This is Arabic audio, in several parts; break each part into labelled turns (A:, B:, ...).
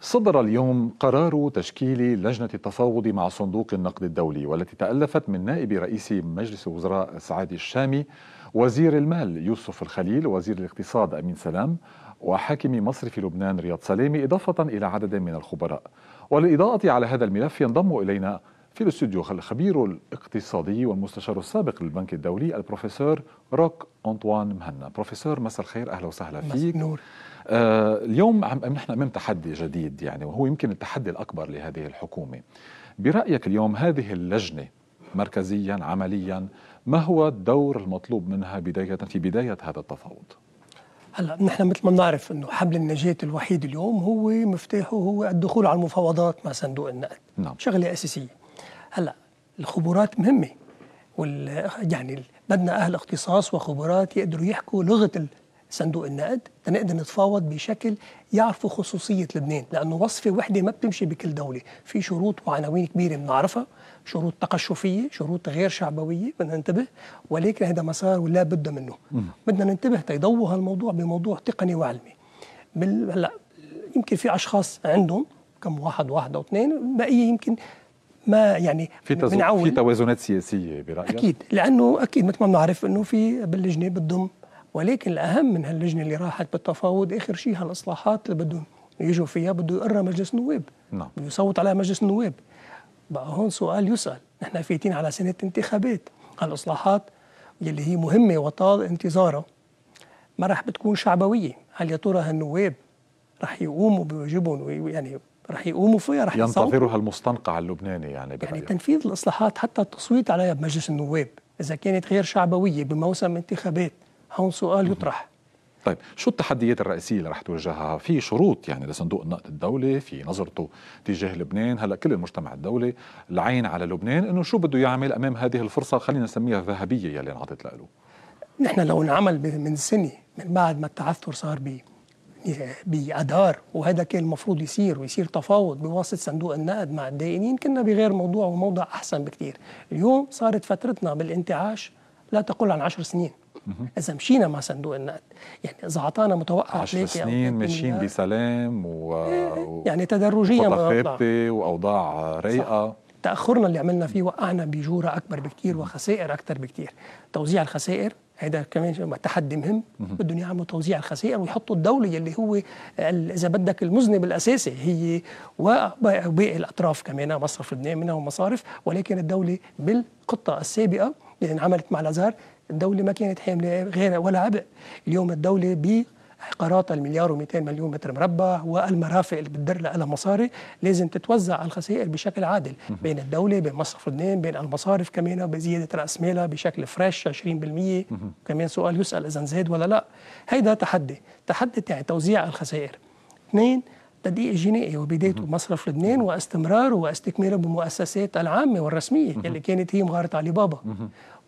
A: صدر اليوم قرار تشكيل لجنة التفاوض مع صندوق النقد الدولي والتي تألفت من نائب رئيس مجلس الوزراء سعاد الشامي وزير المال يوسف الخليل وزير الاقتصاد أمين سلام وحاكم مصرف لبنان رياض سلامي إضافة إلى عدد من الخبراء وللإضاءة على هذا الملف ينضم إلينا في الاستوديو الخبير الاقتصادي والمستشار السابق للبنك الدولي البروفيسور روك أنطوان مهنا بروفيسور مساء الخير أهلا وسهلا فيك نور آه، اليوم عم نحن امام تحدي جديد يعني وهو يمكن التحدي الاكبر لهذه الحكومه برايك اليوم هذه اللجنه مركزيا عمليا ما هو الدور المطلوب منها بدايه في بدايه هذا التفاوض
B: هلا نحن مثل ما بنعرف انه حبل النجاه الوحيد اليوم هو مفتاحه هو الدخول على المفاوضات مع صندوق النقد نعم. شغله اساسيه هلا الخبرات مهمه وال يعني بدنا اهل اختصاص وخبرات يقدروا يحكوا لغه صندوق النقد لنقدر نتفاوض بشكل يعرفوا خصوصية لبنان لأنه وصفة وحدة ما بتمشي بكل دولة في شروط وعناوين كبيرة بنعرفها شروط تقشفية شروط غير شعبوية بدنا ننتبه ولكن هذا مسار ولا بد منه بدنا ننتبه تيضوا هالموضوع بموضوع تقني وعلمي هلا يمكن في أشخاص عندهم كم واحد واحد أو اثنين البقية يمكن ما يعني في في
A: توازنات سياسيه برايك اكيد
B: لانه اكيد مثل ما بنعرف انه في باللجنه بتضم ولكن الأهم من هاللجنة اللي راحت بالتفاوض آخر شيء هالإصلاحات اللي بدهم يجوا فيها بده يقرها مجلس النواب نعم بده يصوت عليها مجلس النواب بقى هون سؤال يسأل نحن فايتين على سنة انتخابات هالإصلاحات يلي هي مهمة وطال انتظارها ما راح بتكون شعبوية هل يا ترى هالنواب راح يقوموا بواجبهم يعني رح يقوموا
A: فيها رح ينتظرها المستنقع اللبناني يعني, يعني برأيك.
B: يعني تنفيذ الإصلاحات حتى التصويت عليها بمجلس النواب إذا كانت غير شعبوية بموسم انتخابات هون
A: سؤال يطرح طيب شو التحديات الرئيسيه اللي رح توجهها في شروط يعني لصندوق النقد الدولي في نظرته تجاه لبنان هلا كل المجتمع الدولي العين على لبنان انه شو بده يعمل امام هذه الفرصه خلينا نسميها الذهبيه يلي انعطت له نحن لو انعمل
B: من سنه من بعد ما التعثر صار ب بأدار وهذا كان المفروض يصير ويصير تفاوض بواسطة صندوق النقد مع الدائنين كنا بغير موضوع وموضع أحسن بكثير اليوم صارت فترتنا بالانتعاش لا تقل عن عشر سنين اذا مشينا مع صندوق النقد يعني اذا اعطانا متوقع 10 سنين ماشيين
A: بسلام و... إيه، يعني تدرجيا وتخطي واوضاع رايقه تاخرنا اللي عملنا فيه
B: وقعنا بجوره اكبر بكثير وخسائر اكثر بكثير توزيع الخسائر هيدا كمان تحدي مهم بدهم يعملوا توزيع الخسائر ويحطوا الدوله يلي هو اذا بدك المذنب الاساسي هي وباقي الاطراف كمان مصرف لبنان منها ومصارف ولكن الدوله بالخطه السابقه اللي انعملت مع الازهر الدولة ما كانت حاملة غير ولا عبء اليوم الدولة ب المليار و200 مليون متر مربع والمرافق اللي بتدر لها مصاري لازم تتوزع على الخسائر بشكل عادل بين الدولة بين مصرف لبنان بين المصارف كمان بزيادة رأس مالها بشكل فريش 20% كمان سؤال يسأل إذا زاد ولا لا هيدا تحدي تحدي يعني توزيع الخسائر اثنين التدقيق الجنائي وبدايته بمصرف لبنان واستمراره واستكماله بالمؤسسات العامة والرسمية اللي كانت هي مغارة علي بابا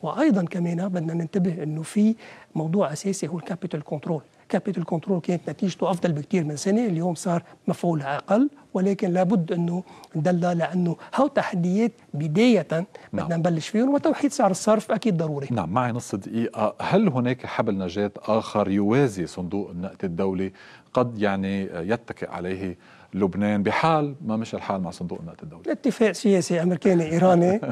B: وايضا كمان بدنا ننتبه انه في موضوع اساسي هو الكابيتال كنترول كابيتال كنترول كانت نتيجته افضل بكثير من سنه اليوم صار مفعولها اقل ولكن لابد انه ندل لانه هو تحديات بدايه نعم. بدنا نعم. نبلش فيهم وتوحيد سعر الصرف اكيد ضروري
A: نعم معي نص دقيقه هل هناك حبل نجاه اخر يوازي صندوق النقد الدولي قد يعني يتكئ عليه لبنان بحال ما مشى الحال مع صندوق النقد الدولي
B: اتفاق سياسي امريكاني ايراني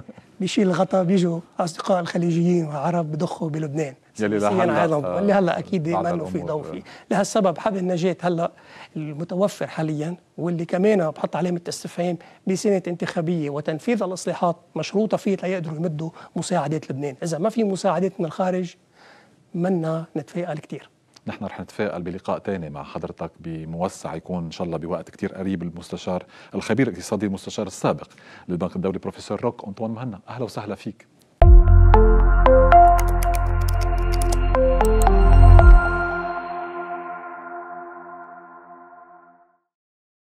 B: بيشيل الغطاء بيجوا اصدقاء الخليجيين وعرب بدخوا بلبنان يلي لهلا آه، اللي هلا اكيد دائما في ضوء فيه لهالسبب حبل النجاه هلا المتوفر حاليا واللي كمان بحط علامه استفهام بسنه انتخابيه وتنفيذ الاصلاحات مشروطه فيه ليقدروا يمدوا مساعدات لبنان، اذا ما في مساعدات من الخارج منا نتفائل كثير
A: نحن رح نتفائل بلقاء تاني مع حضرتك بموسع يكون ان شاء الله بوقت كتير قريب المستشار الخبير الاقتصادي المستشار السابق للبنك الدولي بروفيسور روك انطوان مهنا اهلا وسهلا فيك